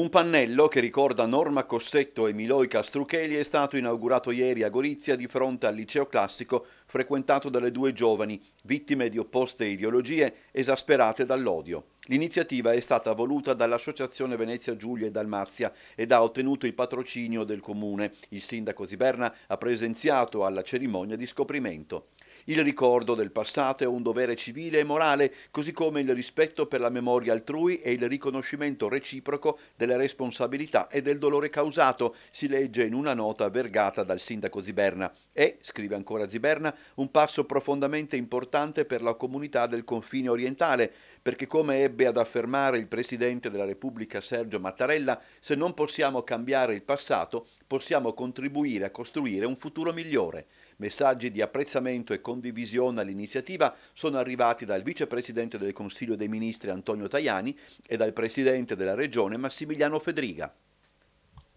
Un pannello che ricorda Norma Cossetto e Miloica Strucheli è stato inaugurato ieri a Gorizia di fronte al liceo classico frequentato dalle due giovani, vittime di opposte ideologie, esasperate dall'odio. L'iniziativa è stata voluta dall'Associazione Venezia Giulia e Dalmazia ed ha ottenuto il patrocinio del comune. Il sindaco Ziberna ha presenziato alla cerimonia di scoprimento. Il ricordo del passato è un dovere civile e morale, così come il rispetto per la memoria altrui e il riconoscimento reciproco delle responsabilità e del dolore causato, si legge in una nota vergata dal sindaco Ziberna. È, scrive ancora Ziberna, un passo profondamente importante per la comunità del confine orientale, perché come ebbe ad affermare il Presidente della Repubblica Sergio Mattarella, se non possiamo cambiare il passato, possiamo contribuire a costruire un futuro migliore. Messaggi di apprezzamento e condivisione all'iniziativa sono arrivati dal Vicepresidente del Consiglio dei Ministri Antonio Tajani e dal Presidente della Regione Massimiliano Fedriga.